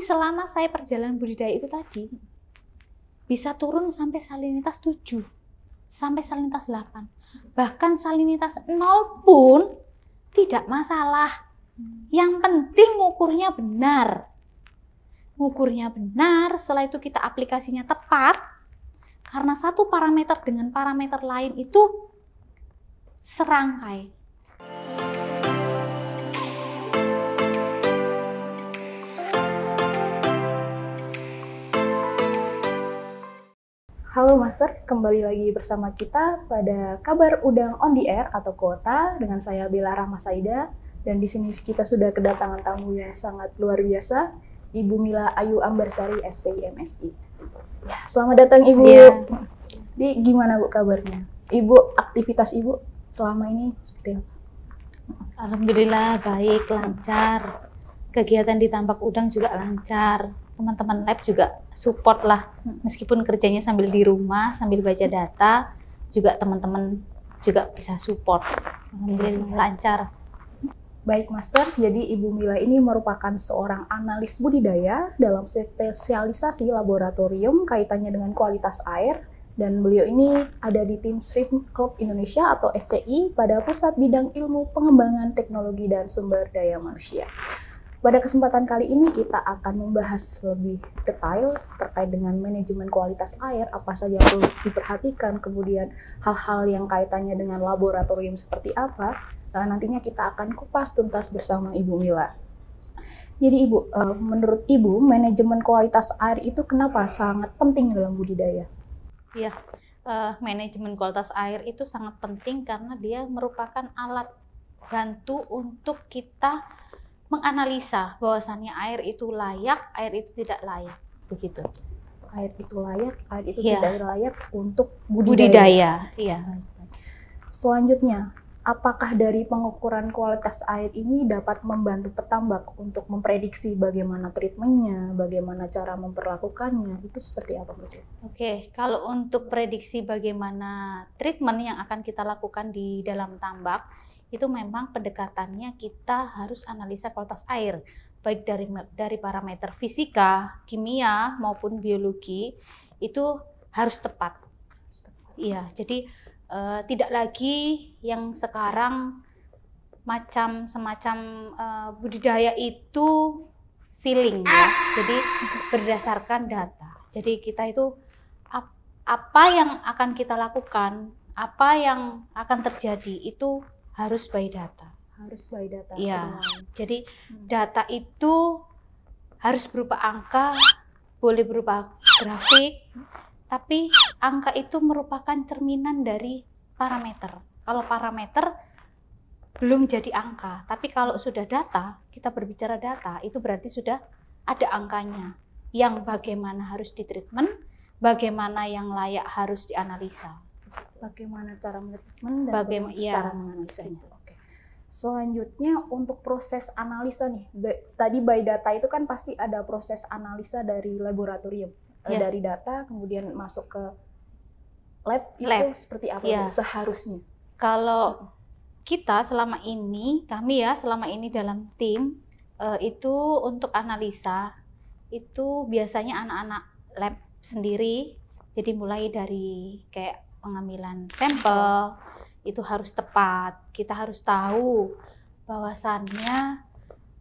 selama saya perjalanan budidaya itu tadi, bisa turun sampai salinitas 7, sampai salinitas 8. Bahkan salinitas 0 pun tidak masalah. Yang penting ngukurnya benar. Ngukurnya benar, setelah itu kita aplikasinya tepat, karena satu parameter dengan parameter lain itu serangkai Halo Master, kembali lagi bersama kita pada kabar udang on the air atau kota dengan saya Bella Rahma Saida dan di sini kita sudah kedatangan tamu yang sangat luar biasa, Ibu Mila Ayu Ambersari SPI MSI. Ya, selamat datang Ibu. Ya. Di gimana Bu kabarnya? Ibu aktivitas Ibu selama ini seperti apa? Alhamdulillah baik, lancar kegiatan di tambak udang juga lancar teman-teman lab juga support lah meskipun kerjanya sambil di rumah sambil baca hmm. data juga teman-teman juga bisa support alhamdulillah iya. lancar Baik Master, jadi Ibu Mila ini merupakan seorang analis budidaya dalam spesialisasi laboratorium kaitannya dengan kualitas air dan beliau ini ada di tim Swim Club Indonesia atau FCI pada Pusat Bidang Ilmu Pengembangan Teknologi dan Sumber Daya Manusia. Pada kesempatan kali ini kita akan membahas lebih detail terkait dengan manajemen kualitas air, apa saja yang perlu diperhatikan, kemudian hal-hal yang kaitannya dengan laboratorium seperti apa. Nah, nantinya kita akan kupas tuntas bersama Ibu Mila. Jadi Ibu, eh, menurut Ibu, manajemen kualitas air itu kenapa sangat penting dalam budidaya? Iya, uh, manajemen kualitas air itu sangat penting karena dia merupakan alat bantu untuk kita menganalisa bahwasannya air itu layak, air itu tidak layak, begitu. Air itu layak, air itu ya. tidak layak untuk budidaya. budidaya. Iya. Selanjutnya, apakah dari pengukuran kualitas air ini dapat membantu petambak untuk memprediksi bagaimana treatmentnya, bagaimana cara memperlakukannya, itu seperti apa Oke, Oke, kalau untuk prediksi bagaimana treatment yang akan kita lakukan di dalam tambak, itu memang pendekatannya kita harus analisa kualitas air baik dari dari parameter fisika, kimia maupun biologi itu harus tepat. Iya, jadi e, tidak lagi yang sekarang macam semacam e, budidaya itu feeling ya. Jadi berdasarkan data. Jadi kita itu ap apa yang akan kita lakukan, apa yang akan terjadi itu harus by data. Harus by data. Iya. semua Jadi hmm. data itu harus berupa angka, boleh berupa grafik, tapi angka itu merupakan cerminan dari parameter. Kalau parameter belum jadi angka, tapi kalau sudah data, kita berbicara data, itu berarti sudah ada angkanya. Yang bagaimana harus ditreatment, bagaimana yang layak harus dianalisa. Bagaimana cara mendeteksinya dan bagaimana ya. cara menganalisanya. Oke. Selanjutnya untuk proses analisa nih, tadi by data itu kan pasti ada proses analisa dari laboratorium, yeah. Iya. dari data kemudian masuk ke lab, lab. itu seperti apa yeah. seharusnya? Kalau kita selama ini, kami ya selama ini dalam tim eh, itu untuk analisa itu biasanya anak-anak lab sendiri, jadi mulai dari kayak pengambilan sampel itu harus tepat. Kita harus tahu bahwasannya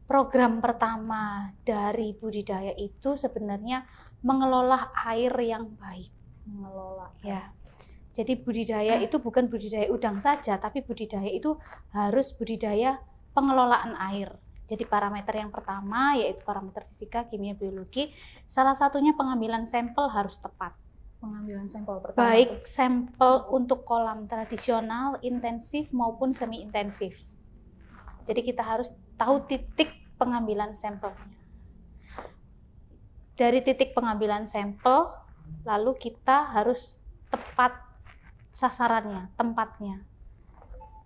program pertama dari budidaya itu sebenarnya mengelola air yang baik. Mengelola ya. ya. Jadi budidaya itu bukan budidaya udang saja, tapi budidaya itu harus budidaya pengelolaan air. Jadi parameter yang pertama yaitu parameter fisika, kimia, biologi. Salah satunya pengambilan sampel harus tepat pengambilan sampel pertama? Baik sampel untuk kolam tradisional, intensif maupun semi intensif. Jadi kita harus tahu titik pengambilan sampelnya. Dari titik pengambilan sampel, lalu kita harus tepat sasarannya, tempatnya.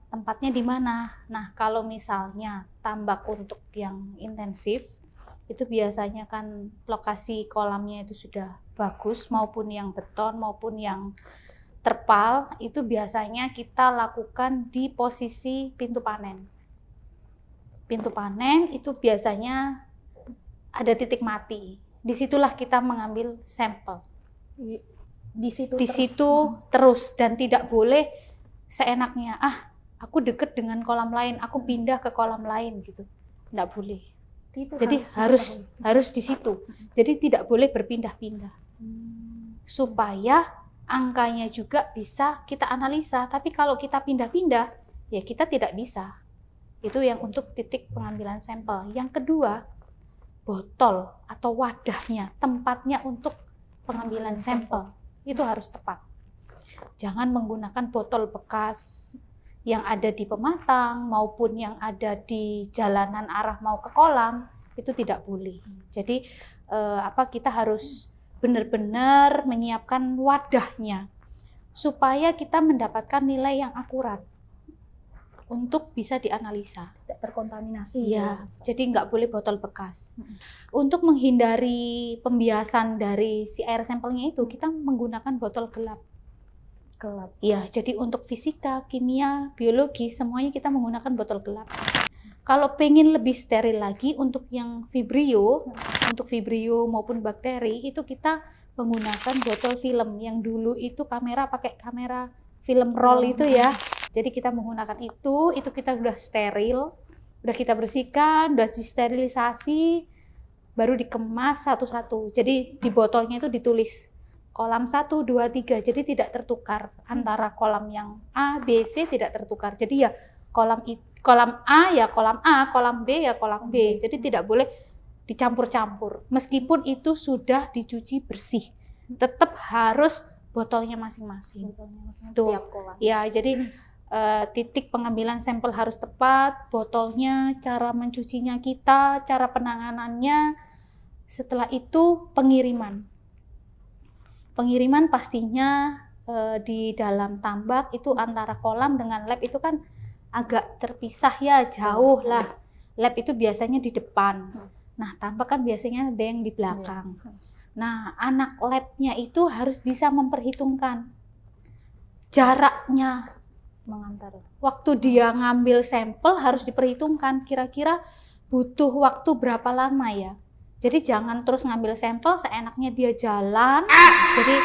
Tempatnya di mana? Nah, kalau misalnya tambak untuk yang intensif, itu biasanya kan lokasi kolamnya itu sudah bagus maupun yang beton maupun yang terpal itu biasanya kita lakukan di posisi pintu panen. Pintu panen itu biasanya ada titik mati. Disitulah kita mengambil sampel. Di situ, di terus. terus dan tidak boleh seenaknya ah aku deket dengan kolam lain aku pindah ke kolam lain gitu. Tidak boleh itu jadi harus harus, harus di situ jadi tidak boleh berpindah-pindah hmm. supaya angkanya juga bisa kita analisa tapi kalau kita pindah-pindah ya kita tidak bisa itu yang untuk titik pengambilan sampel yang kedua botol atau wadahnya tempatnya untuk pengambilan sampel itu harus tepat jangan menggunakan botol bekas yang ada di pematang maupun yang ada di jalanan arah mau ke kolam itu tidak boleh. Jadi eh, apa kita harus benar-benar menyiapkan wadahnya supaya kita mendapatkan nilai yang akurat untuk bisa dianalisa. Tidak terkontaminasi. Ya, ya. jadi nggak boleh botol bekas. Untuk menghindari pembiasan dari si air sampelnya itu, kita menggunakan botol gelap gelap. Iya, jadi untuk fisika, kimia, biologi semuanya kita menggunakan botol gelap. Kalau pengen lebih steril lagi untuk yang vibrio, untuk vibrio maupun bakteri itu kita menggunakan botol film yang dulu itu kamera pakai kamera film roll hmm. itu ya. Jadi kita menggunakan itu, itu kita sudah steril, sudah kita bersihkan, sudah disterilisasi, baru dikemas satu-satu. Jadi di botolnya itu ditulis kolam 1, 2, 3. Jadi tidak tertukar hmm. antara kolam yang A, B, C tidak tertukar. Jadi ya kolam I, kolam A ya kolam A, kolam B ya kolam B. Hmm. Jadi tidak boleh dicampur-campur. Meskipun itu sudah dicuci bersih, hmm. tetap harus botolnya masing-masing. Tuh. Ya, jadi uh, titik pengambilan sampel harus tepat, botolnya, cara mencucinya kita, cara penanganannya. Setelah itu pengiriman Pengiriman pastinya e, di dalam tambak itu antara kolam dengan lab itu kan agak terpisah ya, jauh oh. lah. Lab itu biasanya di depan. Hmm. Nah, tambak kan biasanya ada yang di iya. belakang. Hmm. Nah, anak labnya itu harus bisa memperhitungkan jaraknya mengantar. Waktu dia ngambil sampel harus diperhitungkan kira-kira butuh waktu berapa lama ya. Jadi jangan terus ngambil sampel seenaknya dia jalan. Ah! Jadi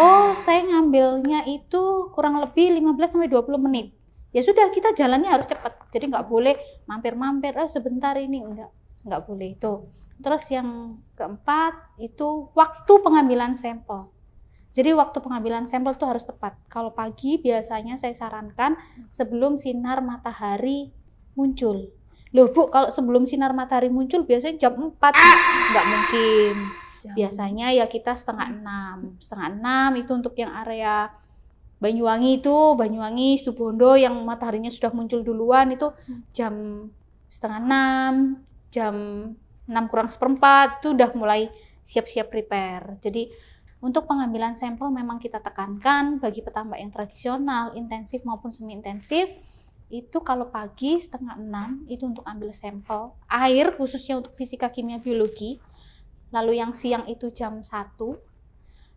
oh saya ngambilnya itu kurang lebih 15 sampai 20 menit. Ya sudah kita jalannya harus cepat. Jadi nggak boleh mampir-mampir oh sebentar ini enggak nggak boleh itu. Terus yang keempat itu waktu pengambilan sampel. Jadi waktu pengambilan sampel itu harus tepat. Kalau pagi biasanya saya sarankan sebelum sinar matahari muncul. Loh Bu, kalau sebelum sinar matahari muncul biasanya jam 4. Nggak mungkin. Biasanya ya kita setengah enam. Setengah enam itu untuk yang area Banyuwangi itu, Banyuwangi, Stubondo yang mataharinya sudah muncul duluan itu hmm. jam setengah enam, jam enam kurang seperempat itu udah mulai siap-siap prepare. Jadi untuk pengambilan sampel memang kita tekankan bagi petambak yang tradisional, intensif maupun semi-intensif, itu kalau pagi setengah enam itu untuk ambil sampel air khususnya untuk fisika kimia biologi lalu yang siang itu jam satu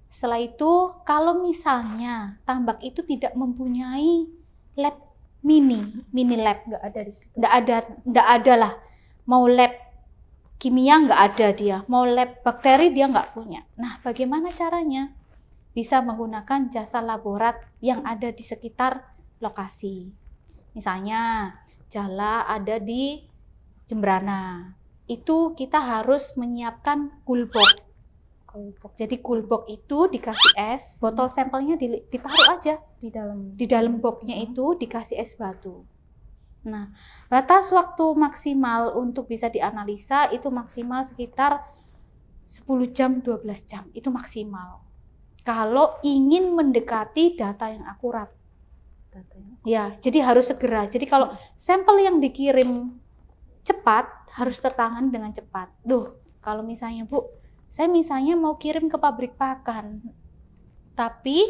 setelah itu kalau misalnya tambak itu tidak mempunyai lab mini mini lab nggak ada di situ nggak ada nggak ada lah mau lab kimia nggak ada dia mau lab bakteri dia nggak punya nah bagaimana caranya bisa menggunakan jasa laborat yang ada di sekitar lokasi Misalnya jala ada di Jembrana. Itu kita harus menyiapkan kulbok. Gulbok. Jadi kulbok itu dikasih es, botol hmm. sampelnya ditaruh aja di dalam di dalam boxnya hmm. itu dikasih es batu. Nah, batas waktu maksimal untuk bisa dianalisa itu maksimal sekitar 10 jam 12 jam itu maksimal. Kalau ingin mendekati data yang akurat. Ya, jadi harus segera. Jadi kalau hmm. sampel yang dikirim cepat harus tertangan dengan cepat. Duh, kalau misalnya Bu, saya misalnya mau kirim ke pabrik pakan, tapi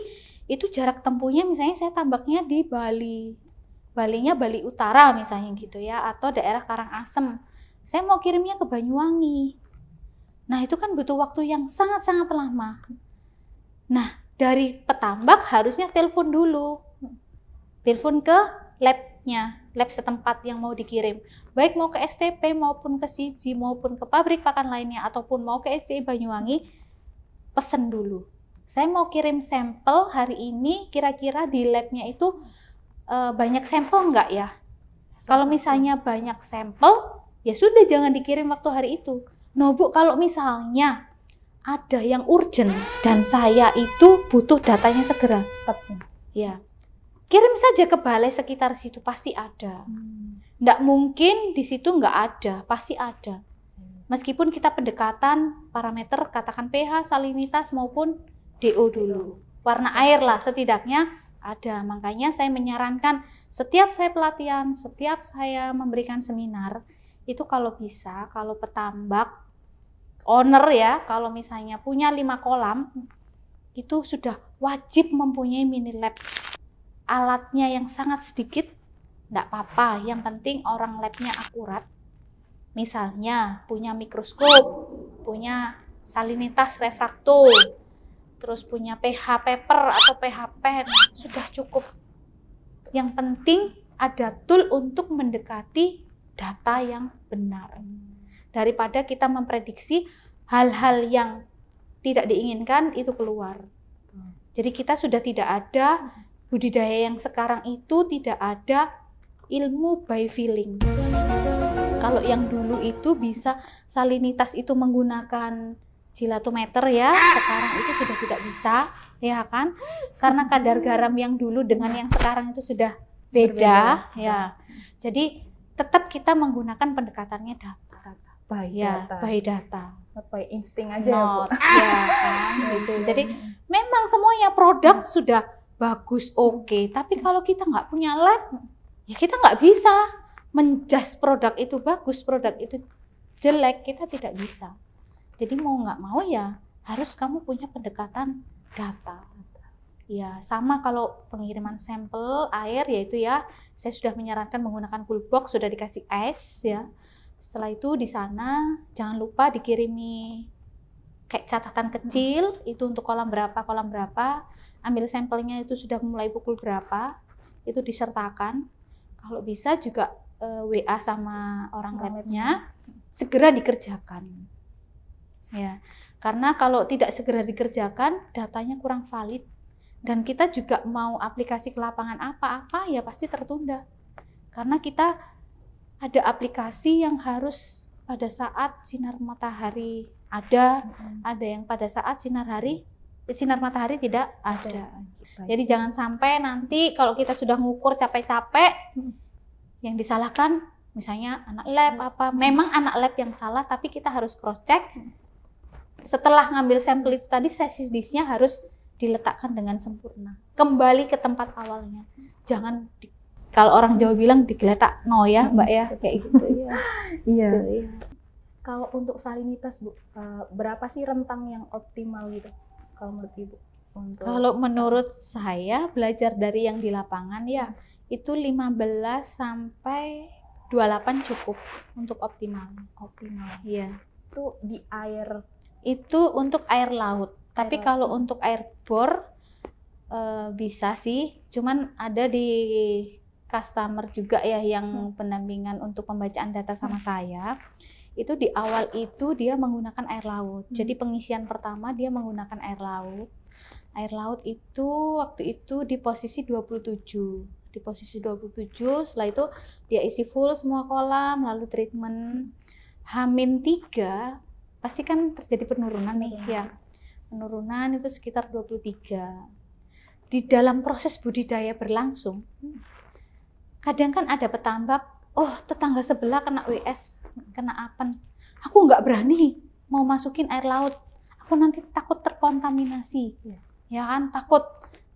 itu jarak tempuhnya misalnya saya tambaknya di Bali, Balinya Bali Utara misalnya gitu ya, atau daerah Karangasem. Saya mau kirimnya ke Banyuwangi. Nah itu kan butuh waktu yang sangat-sangat lama. Nah dari petambak harusnya telepon dulu telepon ke labnya, lab setempat yang mau dikirim. Baik mau ke STP maupun ke Siji maupun ke pabrik pakan lainnya ataupun mau ke SCI Banyuwangi, pesen dulu. Saya mau kirim sampel hari ini kira-kira di labnya itu eh, banyak sampel nggak ya? Kalau misalnya banyak sampel, ya sudah jangan dikirim waktu hari itu. No bu, kalau misalnya ada yang urgent dan saya itu butuh datanya segera. Tepung. Ya, kirim saja ke balai sekitar situ pasti ada. Tidak hmm. mungkin di situ nggak ada, pasti ada. Meskipun kita pendekatan parameter katakan pH, salinitas maupun DO dulu. Warna air lah setidaknya ada. Makanya saya menyarankan setiap saya pelatihan, setiap saya memberikan seminar, itu kalau bisa, kalau petambak, owner ya, kalau misalnya punya lima kolam, itu sudah wajib mempunyai mini lab alatnya yang sangat sedikit, tidak apa-apa. Yang penting orang labnya akurat. Misalnya punya mikroskop, punya salinitas refraktur, terus punya pH paper atau pH pen, sudah cukup. Yang penting ada tool untuk mendekati data yang benar. Daripada kita memprediksi hal-hal yang tidak diinginkan itu keluar. Jadi kita sudah tidak ada budidaya yang sekarang itu tidak ada ilmu by feeling. Kalau yang dulu itu bisa salinitas itu menggunakan jilatometer ya, sekarang itu sudah tidak bisa, ya kan? Karena kadar garam yang dulu dengan yang sekarang itu sudah beda, Berbeda. ya. Jadi tetap kita menggunakan pendekatannya data. By ya, data. By data. by insting aja ya, Not, ya, Ya, kan, gitu. Jadi memang semuanya produk hmm. sudah bagus oke okay. tapi kalau kita nggak punya lab ya kita nggak bisa menjas produk itu bagus produk itu jelek kita tidak bisa jadi mau nggak mau ya harus kamu punya pendekatan data ya sama kalau pengiriman sampel air yaitu ya saya sudah menyarankan menggunakan cool box sudah dikasih es ya setelah itu di sana jangan lupa dikirimi kayak catatan hmm. kecil itu untuk kolam berapa kolam berapa ambil sampelnya itu sudah mulai pukul berapa, itu disertakan. Kalau bisa juga uh, eh, WA sama orang labnya, segera dikerjakan. Ya, karena kalau tidak segera dikerjakan, datanya kurang valid dan kita juga mau aplikasi ke lapangan apa-apa ya pasti tertunda karena kita ada aplikasi yang harus pada saat sinar matahari ada, mm -hmm. ada yang pada saat sinar hari sinar matahari tidak ada. ada. Jadi jangan sampai nanti kalau kita sudah ngukur capek-capek yang disalahkan misalnya anak lab hmm. apa memang anak lab yang salah tapi kita harus cross check setelah ngambil sampel itu tadi sesis disnya harus diletakkan dengan sempurna kembali ke tempat awalnya jangan di, kalau orang Jawa bilang digeletak no ya hmm. mbak ya kayak gitu ya iya gitu ya. kalau untuk salinitas bu eh, berapa sih rentang yang optimal gitu kalau menurut Ibu? Untuk... Kalau menurut saya belajar dari yang di lapangan ya itu 15 sampai 28 cukup untuk optimal. Optimal. ya. Itu di air itu untuk air laut. Air Tapi laut. kalau untuk air bor e, bisa sih, cuman ada di customer juga ya yang hmm. pendampingan untuk pembacaan data sama hmm. saya itu di awal itu dia menggunakan air laut. Hmm. Jadi pengisian pertama dia menggunakan air laut. Air laut itu waktu itu di posisi 27. Di posisi 27, setelah itu dia isi full semua kolam, lalu treatment. Hamin 3, pasti kan terjadi penurunan nih hmm. ya. Penurunan itu sekitar 23. Di dalam proses budidaya berlangsung, hmm, kadang kan ada petambak, oh tetangga sebelah kena WS, kena apen. Aku nggak berani mau masukin air laut. Aku nanti takut terkontaminasi. Ya, ya kan takut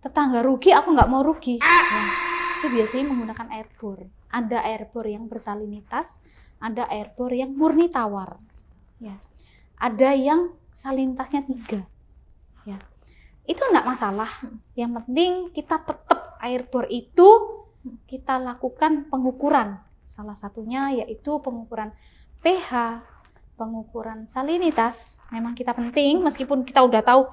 tetangga rugi, aku nggak mau rugi. Ah! Ya. Itu biasanya menggunakan air bor. Ada air bor yang bersalinitas, ada air bor yang murni tawar. Ya. Ada yang salinitasnya tiga. Ya. Itu enggak masalah. Yang penting kita tetap air bor itu kita lakukan pengukuran Salah satunya yaitu pengukuran pH, pengukuran salinitas. Memang kita penting meskipun kita udah tahu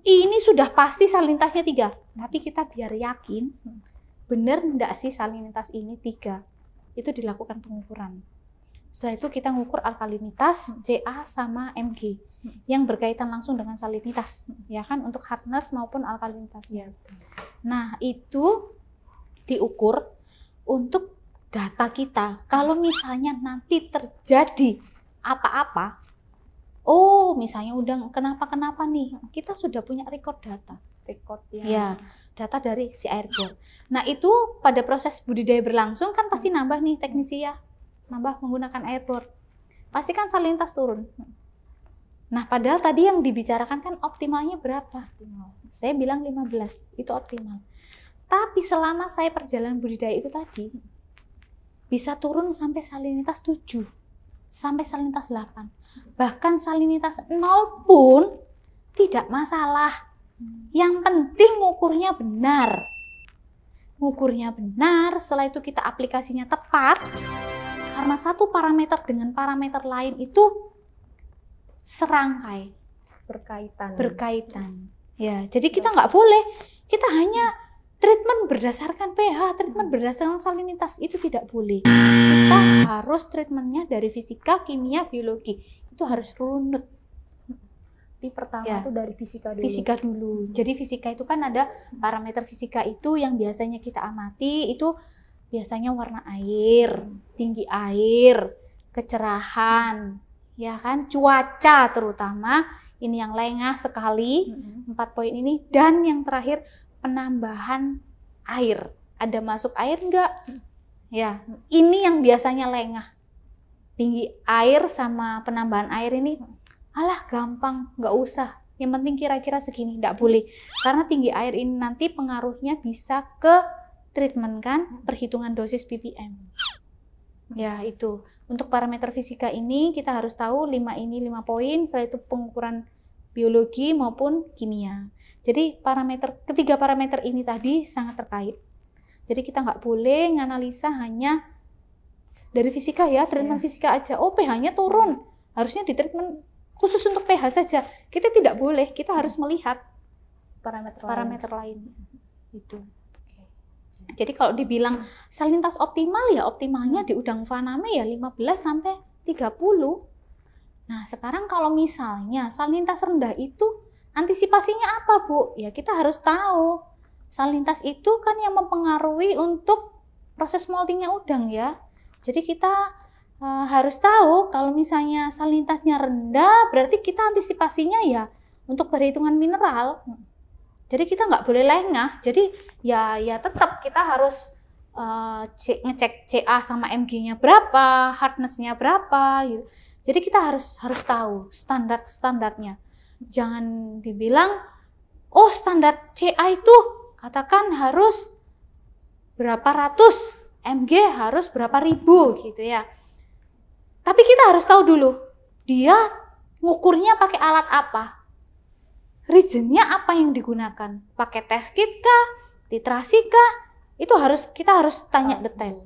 ini sudah pasti salinitasnya tiga, tapi kita biar yakin benar enggak sih salinitas ini tiga. Itu dilakukan pengukuran. Setelah itu kita mengukur alkalinitas JA sama MG yang berkaitan langsung dengan salinitas, ya kan untuk hardness maupun alkalinitas. Ya. Nah, itu diukur untuk data kita kalau misalnya nanti terjadi apa-apa oh misalnya udah kenapa-kenapa nih kita sudah punya record data record yang ya iya, data dari si airbor nah itu pada proses budidaya berlangsung kan pasti nambah nih teknisi ya nambah menggunakan airbor pasti kan salinitas turun nah padahal tadi yang dibicarakan kan optimalnya berapa saya bilang 15 itu optimal tapi selama saya perjalanan budidaya itu tadi bisa turun sampai salinitas 7 sampai salinitas 8 bahkan salinitas 0 pun tidak masalah yang penting ukurnya benar ukurnya benar setelah itu kita aplikasinya tepat karena satu parameter dengan parameter lain itu serangkai berkaitan berkaitan ya jadi kita nggak boleh kita hanya treatment berdasarkan pH, treatment berdasarkan salinitas itu tidak boleh. Kita harus treatmentnya dari fisika, kimia, biologi. Itu harus runut. Di pertama ya. itu dari fisika dulu. Fisika dulu. Hmm. Jadi fisika itu kan ada hmm. parameter fisika itu yang biasanya kita amati itu biasanya warna air, hmm. tinggi air, kecerahan, ya kan, cuaca terutama ini yang lengah sekali, empat poin ini dan yang terakhir penambahan air. Ada masuk air enggak? Hmm. Ya, ini yang biasanya lengah. Tinggi air sama penambahan air ini, hmm. alah gampang, nggak usah. Yang penting kira-kira segini, nggak boleh. Karena tinggi air ini nanti pengaruhnya bisa ke treatment kan, hmm. perhitungan dosis ppm. Ya, itu. Untuk parameter fisika ini kita harus tahu 5 ini 5 poin, setelah itu pengukuran biologi maupun kimia. Jadi parameter ketiga parameter ini tadi sangat terkait. Jadi kita nggak boleh menganalisa hanya dari fisika ya, treatment yeah. fisika aja. Oh pH-nya turun, harusnya di treatment khusus untuk pH saja. Kita tidak boleh, kita harus iya. melihat parameter parameter lain. lain. Itu. Jadi kalau dibilang salinitas optimal ya optimalnya hmm. di udang faname ya 15 sampai 30 Nah, sekarang kalau misalnya salinitas rendah itu antisipasinya apa, Bu? Ya, kita harus tahu. Salinitas itu kan yang mempengaruhi untuk proses moltingnya udang ya. Jadi kita e, harus tahu kalau misalnya salinitasnya rendah, berarti kita antisipasinya ya untuk perhitungan mineral. Jadi kita nggak boleh lengah. Jadi ya ya tetap kita harus uh, C, ngecek CA sama MG-nya berapa, hardness-nya berapa gitu. Jadi kita harus harus tahu standar-standarnya. Jangan dibilang oh standar CA itu katakan harus berapa ratus, MG harus berapa ribu gitu ya. Tapi kita harus tahu dulu dia ngukurnya pakai alat apa? Regionnya apa yang digunakan? Pakai test kit kah? Titrasi kah? itu harus kita harus tanya detail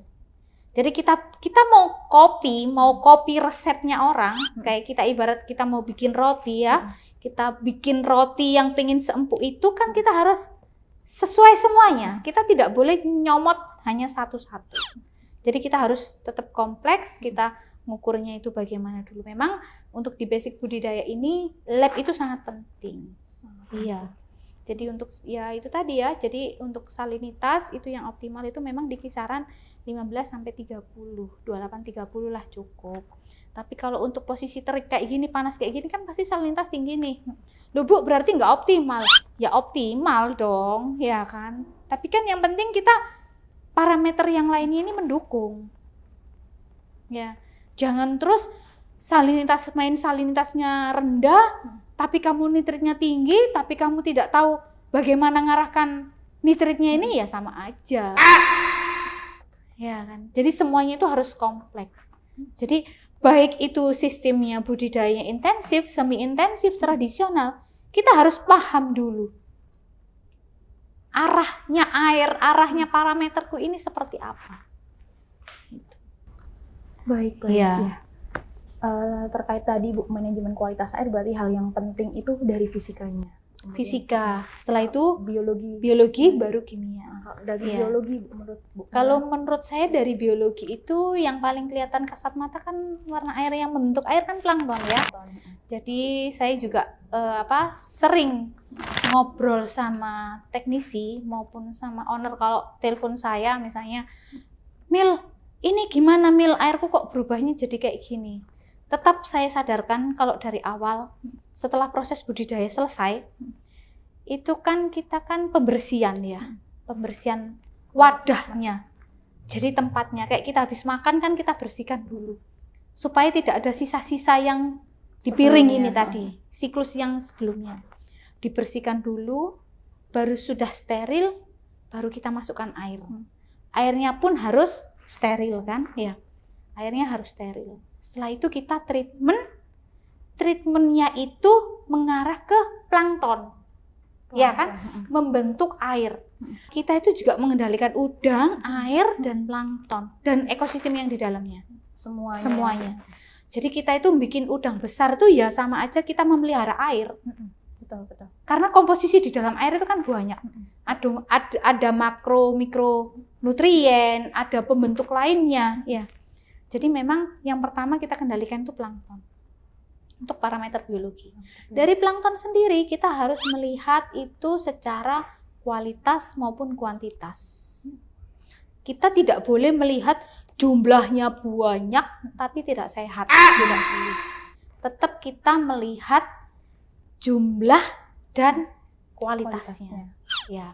jadi kita kita mau copy mau copy resepnya orang hmm. kayak kita ibarat kita mau bikin roti ya hmm. kita bikin roti yang pengen seempuk itu kan kita harus sesuai semuanya kita tidak boleh nyomot hanya satu-satu jadi kita harus tetap kompleks hmm. kita ngukurnya itu bagaimana dulu memang untuk di basic budidaya ini lab itu sangat penting sangat iya jadi untuk ya itu tadi ya, jadi untuk salinitas itu yang optimal itu memang di kisaran 15 sampai 30. 28 30 lah cukup. Tapi kalau untuk posisi terik kayak gini, panas kayak gini kan pasti salinitas tinggi nih. Loh Bu, berarti nggak optimal. Ya optimal dong, ya kan. Tapi kan yang penting kita parameter yang lainnya ini mendukung. Ya. Jangan terus salinitas main salinitasnya rendah, tapi kamu nitritnya tinggi, tapi kamu tidak tahu bagaimana ngarahkan nitritnya ini, ya sama aja. Ya kan. Jadi semuanya itu harus kompleks. Jadi baik itu sistemnya budidaya intensif, semi intensif, tradisional, kita harus paham dulu arahnya air, arahnya parameterku ini seperti apa. Gitu. Baik, baik. Ya. ya. Uh, terkait tadi bu manajemen kualitas air berarti hal yang penting itu dari fisikanya fisika setelah itu biologi biologi baru kimia dari ya. biologi menurut bu kalau menurut saya dari biologi itu yang paling kelihatan kasat mata kan warna air yang membentuk air kan plankton ya iya. jadi saya juga uh, apa sering ngobrol sama teknisi maupun sama owner kalau telepon saya misalnya mil ini gimana mil airku kok berubahnya jadi kayak gini tetap saya sadarkan kalau dari awal setelah proses budidaya selesai itu kan kita kan pembersihan ya pembersihan wadahnya jadi tempatnya kayak kita habis makan kan kita bersihkan dulu supaya tidak ada sisa-sisa yang di piring ini tadi siklus yang sebelumnya dibersihkan dulu baru sudah steril baru kita masukkan air airnya pun harus steril kan ya airnya harus steril setelah itu kita treatment. Treatmentnya itu mengarah ke plankton. plankton. Ya kan? Membentuk air. Kita itu juga mengendalikan udang, air, dan plankton. Dan ekosistem yang di dalamnya. Semuanya. Semuanya. Jadi kita itu bikin udang besar tuh ya sama aja kita memelihara air. Betul, betul. Karena komposisi di dalam air itu kan banyak. Ada ada, ada makro, mikro nutrien, ada pembentuk lainnya, ya. Jadi memang yang pertama kita kendalikan itu plankton untuk parameter biologi. Dari plankton sendiri kita harus melihat itu secara kualitas maupun kuantitas. Kita tidak boleh melihat jumlahnya banyak tapi tidak sehat, ah! tidak Tetap kita melihat jumlah dan kualitasnya. kualitasnya. Ya.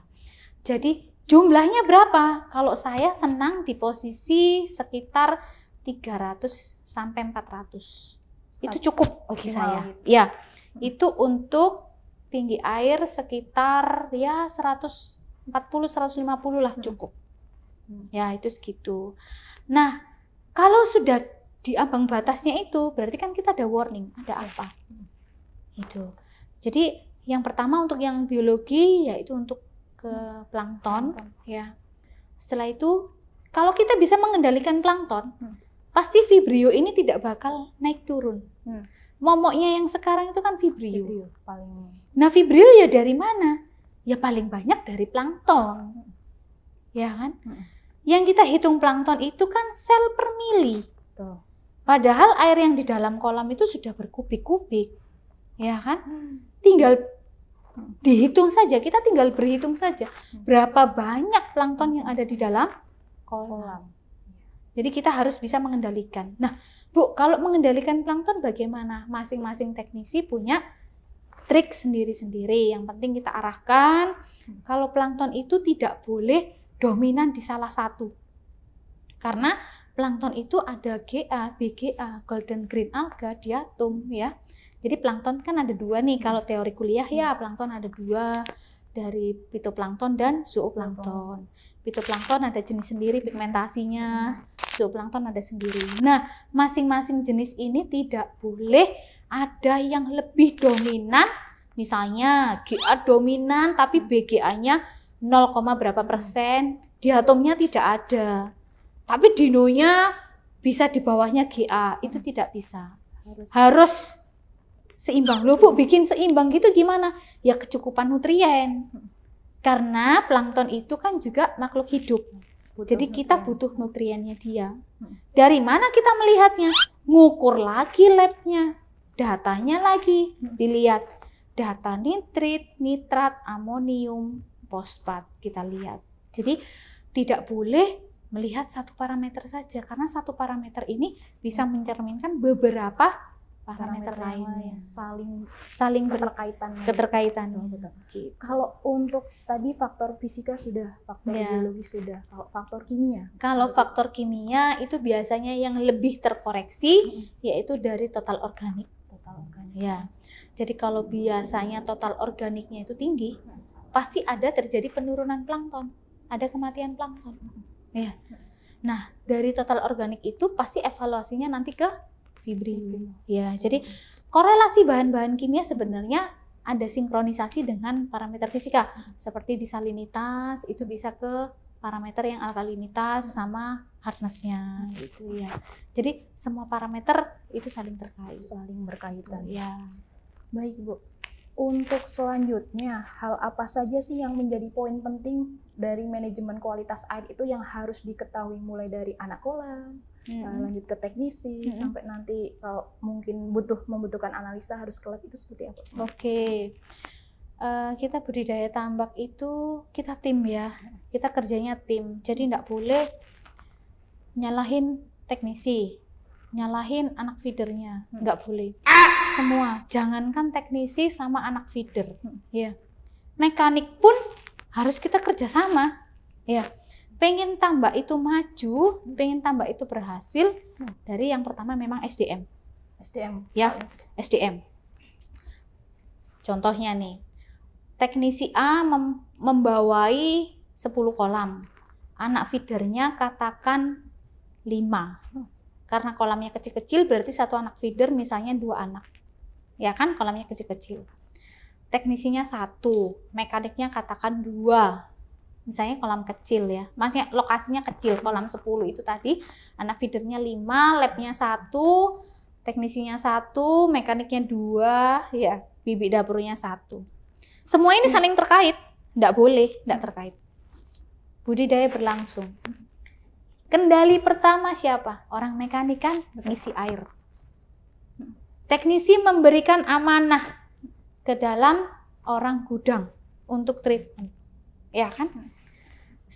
Jadi jumlahnya berapa? Kalau saya senang di posisi sekitar 300 sampai 400. Itu cukup bagi okay, saya. Ya. Hmm. Itu untuk tinggi air sekitar ya 140 150 lah hmm. cukup. Hmm. Ya, itu segitu. Nah, kalau sudah di ambang batasnya itu berarti kan kita ada warning, ada ya. apa? Itu. Jadi yang pertama untuk yang biologi yaitu untuk ke plankton, plankton. ya. Setelah itu kalau kita bisa mengendalikan plankton, pasti vibrio ini tidak bakal naik turun. Hmm. Momoknya yang sekarang itu kan vibrio. vibrio paling. Nah vibrio ya dari mana? Ya paling banyak dari plankton, hmm. ya kan? Hmm. Yang kita hitung plankton itu kan sel per mili. Padahal air yang di dalam kolam itu sudah berkubik-kubik, ya kan? Hmm. Tinggal dihitung saja, kita tinggal berhitung saja hmm. berapa banyak plankton yang ada di dalam kolam. Jadi kita harus bisa mengendalikan. Nah, Bu, kalau mengendalikan plankton bagaimana? Masing-masing teknisi punya trik sendiri-sendiri. Yang penting kita arahkan hmm. kalau plankton itu tidak boleh dominan di salah satu. Karena plankton itu ada GA, BGA, golden green alga, diatom ya. Jadi plankton kan ada dua nih kalau hmm. teori kuliah ya, hmm. plankton ada dua dari fitoplankton dan zooplankton. Fitoplankton ada jenis sendiri pigmentasinya, zooplankton ada sendiri. Nah, masing-masing jenis ini tidak boleh ada yang lebih dominan, misalnya GA dominan tapi BGA-nya 0, berapa persen, diatomnya tidak ada. Tapi dinonya bisa di bawahnya GA, itu tidak bisa. Harus, Harus seimbang. Loh, Bu, bikin seimbang gitu gimana? Ya kecukupan nutrien. Karena plankton itu kan juga makhluk hidup. Butuh Jadi nutrien. kita butuh nutriennya dia. Hmm. Dari mana kita melihatnya? Ngukur lagi labnya, datanya lagi hmm. dilihat. Data nitrit, nitrat, amonium, fosfat kita lihat. Jadi tidak boleh melihat satu parameter saja karena satu parameter ini bisa hmm. mencerminkan beberapa parameter, parameter lainnya saling saling keterkaitan keterkaitan betul, Gitu. kalau untuk tadi faktor fisika sudah faktor ya. biologi sudah kalau faktor kimia kalau faktor kimia itu biasanya yang lebih terkoreksi hmm. yaitu dari total organik total organik ya jadi kalau biasanya total organiknya itu tinggi hmm. pasti ada terjadi penurunan plankton ada kematian plankton hmm. ya nah dari total organik itu pasti evaluasinya nanti ke Fibrium. Hmm. Ya, jadi hmm. korelasi bahan-bahan kimia sebenarnya ada sinkronisasi dengan parameter fisika seperti disalinitas itu bisa ke parameter yang alkalinitas hmm. sama hardnessnya gitu ya. Jadi semua parameter itu saling terkait, saling berkaitan. Ya. Baik, Bu. Untuk selanjutnya, hal apa saja sih yang menjadi poin penting dari manajemen kualitas air itu yang harus diketahui mulai dari anak kolam, hmm. lanjut ke teknisi hmm. sampai nanti kalau mungkin butuh membutuhkan analisa harus ke lab itu seperti apa? Oke. Okay. Uh, eh, kita budidaya tambak itu kita tim ya, kita kerjanya tim. Jadi tidak boleh nyalahin teknisi, nyalahin anak feedernya, hmm. nggak boleh. Semua, jangankan teknisi sama anak feeder, hmm. ya. Mekanik pun harus kita kerjasama, ya pengen tambah itu maju, pengen tambah itu berhasil hmm. dari yang pertama memang SDM. SDM. Ya, SDM. Contohnya nih, teknisi A mem membawai 10 kolam. Anak feedernya katakan 5. Karena kolamnya kecil-kecil berarti satu anak feeder misalnya dua anak. Ya kan kolamnya kecil-kecil. Teknisinya satu, mekaniknya katakan dua, misalnya kolam kecil ya, maksudnya lokasinya kecil, hmm. kolam 10 itu tadi anak feedernya 5, labnya satu, teknisinya satu, mekaniknya dua, ya bibit dapurnya satu. Semua ini hmm. saling terkait, tidak boleh, tidak hmm. terkait. Budidaya berlangsung. Kendali pertama siapa? Orang mekanik kan mengisi air. Teknisi memberikan amanah ke dalam orang gudang untuk treatment. Ya kan?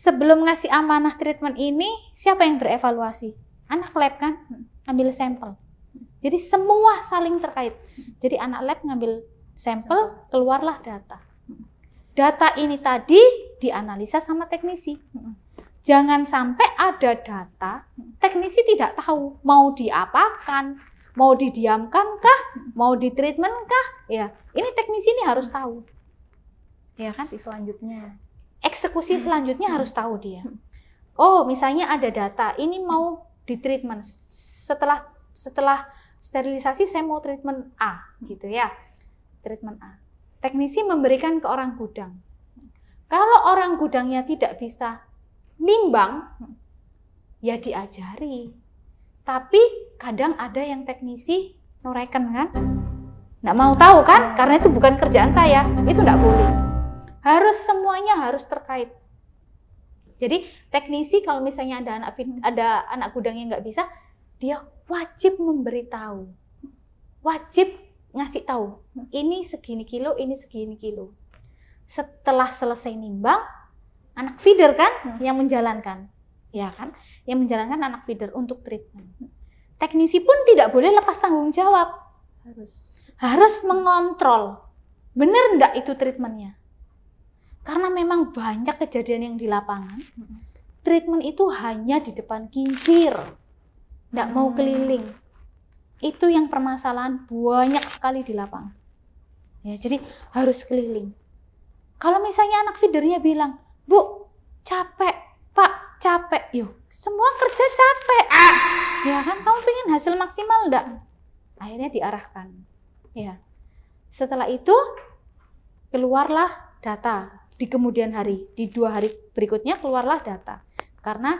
sebelum ngasih amanah treatment ini, siapa yang berevaluasi? Anak lab kan, ambil sampel. Jadi semua saling terkait. Jadi anak lab ngambil sampel, keluarlah data. Data ini tadi dianalisa sama teknisi. Jangan sampai ada data, teknisi tidak tahu mau diapakan, mau didiamkan kah, mau ditreatment kah, ya. Ini teknisi ini harus tahu. Ya kan? Si selanjutnya eksekusi hmm. selanjutnya hmm. harus tahu dia. Hmm. Oh, misalnya ada data, ini mau di treatment setelah setelah sterilisasi saya mau treatment A gitu ya. Treatment A. Teknisi memberikan ke orang gudang. Kalau orang gudangnya tidak bisa nimbang, ya diajari. Tapi kadang ada yang teknisi noreken kan, nggak mau tahu kan, karena itu bukan kerjaan saya, itu nggak boleh. Harus semuanya harus terkait. Jadi teknisi kalau misalnya ada anak ada anak gudang yang nggak bisa, dia wajib memberitahu, wajib ngasih tahu. Ini segini kilo, ini segini kilo. Setelah selesai nimbang, anak feeder kan yang menjalankan, ya kan? Yang menjalankan anak feeder untuk treatment. Teknisi pun tidak boleh lepas tanggung jawab. Harus. Harus mengontrol. Benar enggak itu treatmentnya? Karena memang banyak kejadian yang di lapangan, treatment itu hanya di depan kincir, tidak mau hmm. keliling. Itu yang permasalahan banyak sekali di lapangan. Ya, jadi harus keliling. Kalau misalnya anak feedernya bilang, Bu, capek, Pak, capek. Yuk, semua kerja capek. Ah. Ya kan, kamu pengen hasil maksimal enggak? Akhirnya diarahkan. Ya. Setelah itu, keluarlah data di kemudian hari, di dua hari berikutnya keluarlah data. Karena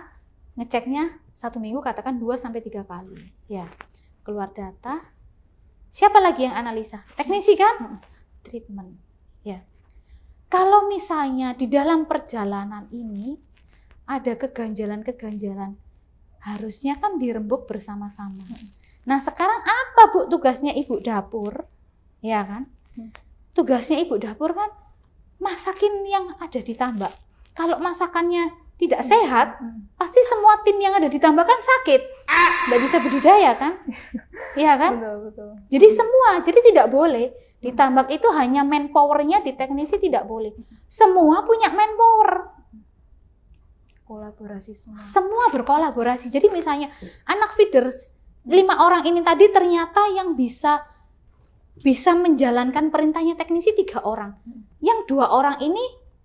ngeceknya satu minggu katakan dua sampai tiga kali. Ya. Keluar data. Siapa lagi yang analisa? Teknisi kan? Hmm. Treatment. Ya. Kalau misalnya di dalam perjalanan ini ada keganjalan-keganjalan, harusnya kan dirembuk bersama-sama. Hmm. Nah, sekarang apa Bu tugasnya Ibu dapur? Ya kan? Hmm. Tugasnya Ibu dapur kan masakin yang ada di tambak. Kalau masakannya tidak hmm. sehat, pasti semua tim yang ada di tambak kan sakit. Nggak bisa budidaya kan? Iya kan? Betul, betul. Jadi semua, jadi tidak boleh. Di hmm. tambak itu hanya manpowernya di teknisi tidak boleh. Semua punya manpower. Kolaborasi semua. Semua berkolaborasi. Jadi misalnya anak feeders, lima orang ini tadi ternyata yang bisa bisa menjalankan perintahnya teknisi tiga orang. Yang dua orang ini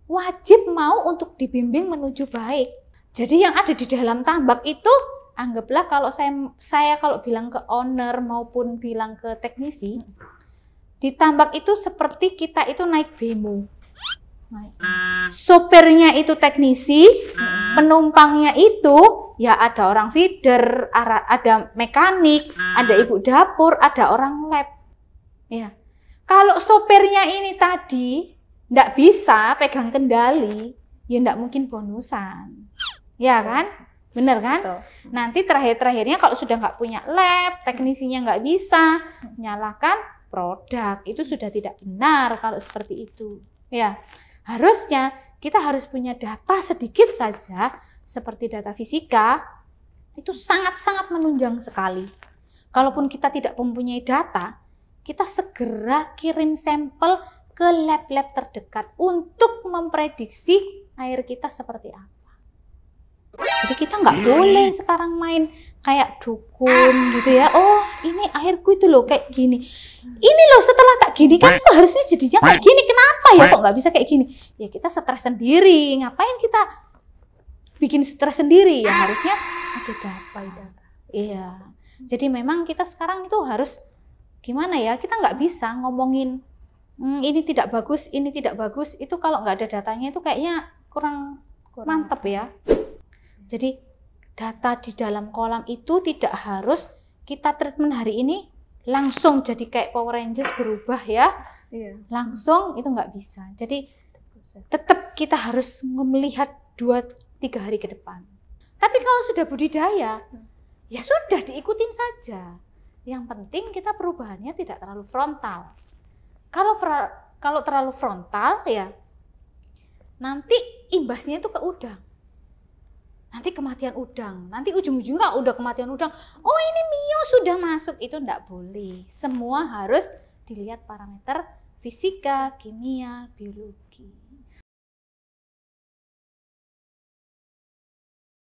wajib mau untuk dibimbing menuju baik. Jadi yang ada di dalam tambak itu anggaplah kalau saya saya kalau bilang ke owner maupun bilang ke teknisi di tambak itu seperti kita itu naik bemo. Sopirnya itu teknisi, penumpangnya itu ya ada orang feeder, ada mekanik, ada ibu dapur, ada orang lab Ya. Kalau sopirnya ini tadi ndak bisa pegang kendali, ya ndak mungkin bonusan. Ya kan? Bener kan? Betul. Nanti terakhir-terakhirnya kalau sudah nggak punya lab, teknisinya nggak bisa, nyalakan produk. Itu sudah tidak benar kalau seperti itu. Ya, harusnya kita harus punya data sedikit saja, seperti data fisika, itu sangat-sangat menunjang sekali. Kalaupun kita tidak mempunyai data, kita segera kirim sampel ke lab-lab terdekat untuk memprediksi air kita seperti apa. Jadi kita nggak iya, boleh iya. sekarang main kayak dukun gitu ya. Oh ini airku itu loh kayak gini. Ini loh setelah tak gini kan kok harusnya jadinya kayak gini. Kenapa ya kok nggak bisa kayak gini? Ya kita stres sendiri. Ngapain kita bikin stres sendiri ya harusnya ada apa? data. Iya. Jadi memang kita sekarang itu harus gimana ya kita nggak bisa ngomongin hmm, ini tidak bagus, ini tidak bagus. Itu kalau nggak ada datanya itu kayaknya kurang, kurang mantep ya. Jadi data di dalam kolam itu tidak harus kita treatment hari ini langsung jadi kayak Power Rangers berubah ya. Iya. Langsung itu nggak bisa. Jadi tetap kita harus melihat dua tiga hari ke depan. Tapi kalau sudah budidaya, hmm. ya sudah diikutin saja. Yang penting kita perubahannya tidak terlalu frontal. Kalau kalau terlalu frontal ya nanti imbasnya itu ke udang. Nanti kematian udang, nanti ujung-ujungnya udah kematian udang. Oh ini mio sudah masuk, itu enggak boleh. Semua harus dilihat parameter fisika, kimia, biologi.